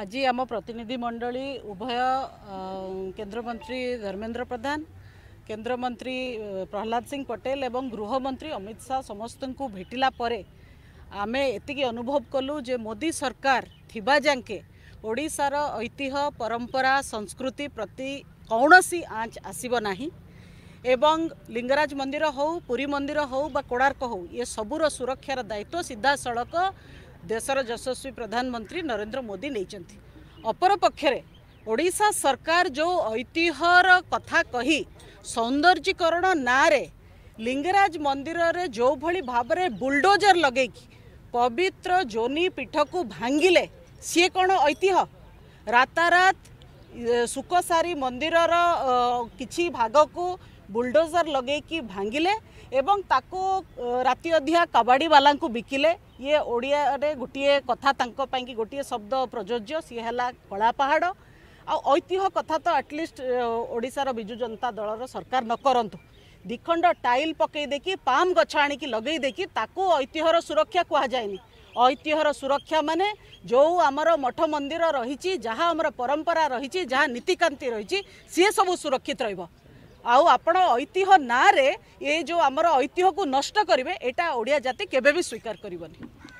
ଆଜି ଆମ ପ୍ରତିନିଧିମଣ୍ଡଳୀ ଉଭୟ କେନ୍ଦ୍ରମନ୍ତ୍ରୀ ଧର୍ମେନ୍ଦ୍ର ପ୍ରଧାନ କେନ୍ଦ୍ରମନ୍ତ୍ରୀ ପ୍ରହ୍ଲାଦ ସିଂ ପଟେଲ ଏବଂ ଗୃହମନ୍ତ୍ରୀ ଅମିତ ଶାହ ସମସ୍ତଙ୍କୁ ଭେଟିଲା ପରେ ଆମେ ଏତିକି ଅନୁଭବ କଲୁ ଯେ ମୋଦି ସରକାର ଥିବା ଯାଙ୍କେ ଓଡ଼ିଶାର ଐତିହ୍ୟ ପରମ୍ପରା ସଂସ୍କୃତି ପ୍ରତି କୌଣସି ଆଞ୍ଚ ଆସିବ ନାହିଁ ଏବଂ ଲିଙ୍ଗରାଜ ମନ୍ଦିର ହେଉ ପୁରୀ ମନ୍ଦିର ହେଉ ବା କୋଣାର୍କ ହେଉ ଏସବୁର ସୁରକ୍ଷାର ଦାୟିତ୍ୱ ସିଧାସଳଖ ଦେଶର ଯଶସ୍ୱୀ ପ୍ରଧାନମନ୍ତ୍ରୀ ନରେନ୍ଦ୍ର ମୋଦି ନେଇଛନ୍ତି ଅପରପକ୍ଷରେ ଓଡ଼ିଶା ସରକାର ଯେଉଁ ଐତିହ୍ୟର କଥା କହି ସୌନ୍ଦର୍ଯ୍ୟକରଣ ନାଁରେ ଲିଙ୍ଗରାଜ ମନ୍ଦିରରେ ଯେଉଁଭଳି ଭାବରେ ବୁଲ୍ଡୋଜର ଲଗେଇକି ପବିତ୍ର ଜୋନି ପୀଠକୁ ଭାଙ୍ଗିଲେ ସିଏ କ'ଣ ଐତିହ୍ୟ ରାତାରାତ ଶୁକସାରୀ ମନ୍ଦିରର କିଛି ଭାଗକୁ ବୁଲଡୋଜର ଲଗେଇକି ଭାଙ୍ଗିଲେ ଏବଂ ତାକୁ ରାତି ଅଧିଆ କବାଡ଼ିବାଲାଙ୍କୁ ବିକିଲେ ଇଏ ଓଡ଼ିଆରେ ଗୋଟିଏ କଥା ତାଙ୍କ ପାଇଁକି ଗୋଟିଏ ଶବ୍ଦ ପ୍ରଯୋଜ୍ୟ ସିଏ ହେଲା କଳା ପାହାଡ଼ ଆଉ ଐତିହ୍ୟ କଥା ତ ଆଟଲିଷ୍ଟ ଓଡ଼ିଶାର ବିଜୁ ଜନତା ଦଳର ସରକାର ନ କରନ୍ତୁ ଦୁଇଖଣ୍ଡ ଟାଇଲ୍ ପକାଇ ଦେଇକି ପାମ୍ ଗଛ ଆଣିକି ଲଗାଇ ଦେଇକି ତାକୁ ଐତିହ୍ୟର ସୁରକ୍ଷା କୁହାଯାଏନି ଐତିହ্যর সুরক্ষা মানে যে আমার মঠ মন্দির রয়েছে যা আমার পরম্পরা রয়েছে যা নীতিকান্তি রয়েছে সি সব সুরক্ষিত রহব ଆଉ ଆପଣ ଐତିହ୍ୟ ନାଁରେ ଏ ଯେଉଁ ଆମର ଐତିହ୍ୟକୁ ନଷ୍ଟ କରିବେ ଏଇଟା ଓଡ଼ିଆ ଜାତି କେବେ ବି ସ୍ୱୀକାର କରିବନି